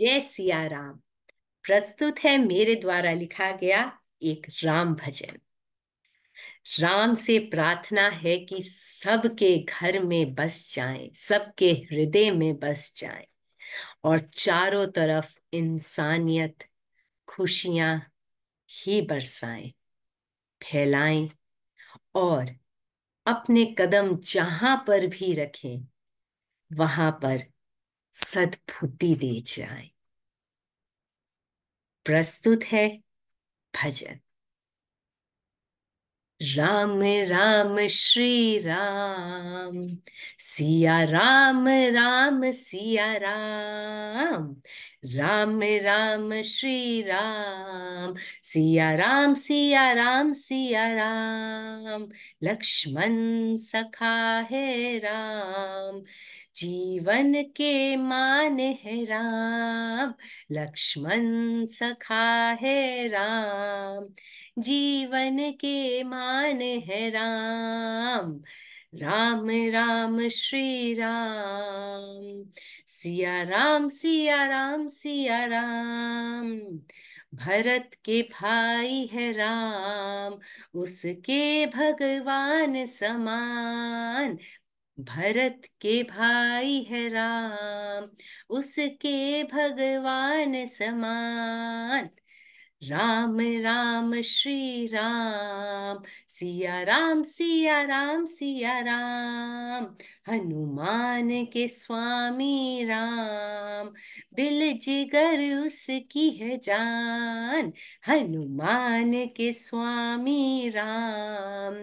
जय सिया राम प्रस्तुत है मेरे द्वारा लिखा गया एक राम भजन राम से प्रार्थना है कि सबके घर में बस जाए सबके हृदय में बस जाए और चारों तरफ इंसानियत खुशियां ही बरसाएं फैलाएं और अपने कदम जहां पर भी रखें वहां पर सद्बुद्धि दे जाए प्रस्तुत है भजन राम राम श्री राम सिया राम राम सिया राम राम राम श्री राम सिया राम सिया राम सिया राम लक्ष्मण सखा है राम जीवन के मान है राम लक्ष्मण सखा है राम जीवन के मान है राम राम राम श्री राम सिया राम सिया राम सिया राम भरत के भाई है राम उसके भगवान समान भरत के भाई है राम उसके भगवान समान राम राम श्री राम सिया राम सिया राम सिया राम हनुमान के स्वामी राम दिल जिगर उसकी है जान हनुमान के स्वामी राम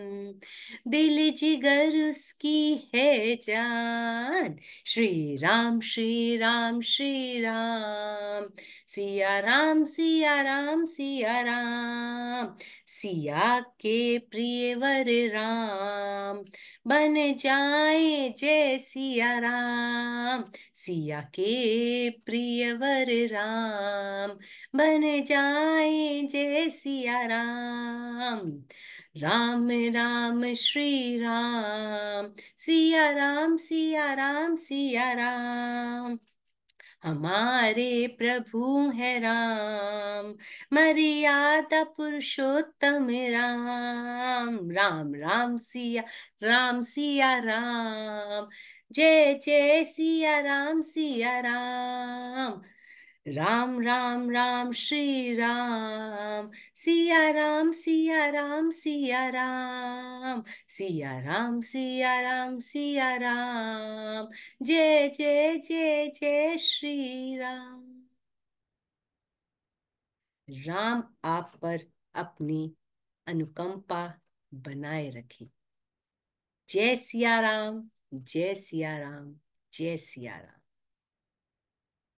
दिल जिगर उसकी है जान श्री राम श्री राम श्री राम सिया राम सिया राम सिया राम सिया के प्रियवर राम बन जाए जय सिया राम सिया के प्रियवर राम बन जाए जय सिया राम राम राम श्री राम सिया राम सिया राम सिया राम हमारे प्रभु है राम मर्यादा पुरुषोत्तम राम राम राम सिया राम सिया राम जय जय सिया राम सिया राम राम राम राम श्री राम सिया राम सिया राम सिया राम सिया राम सिया राम सिया राम जय जय जय जय श्री राम राम आप पर अपनी अनुकंपा बनाए रखें जय सिया राम जय सिया राम जय सिया राम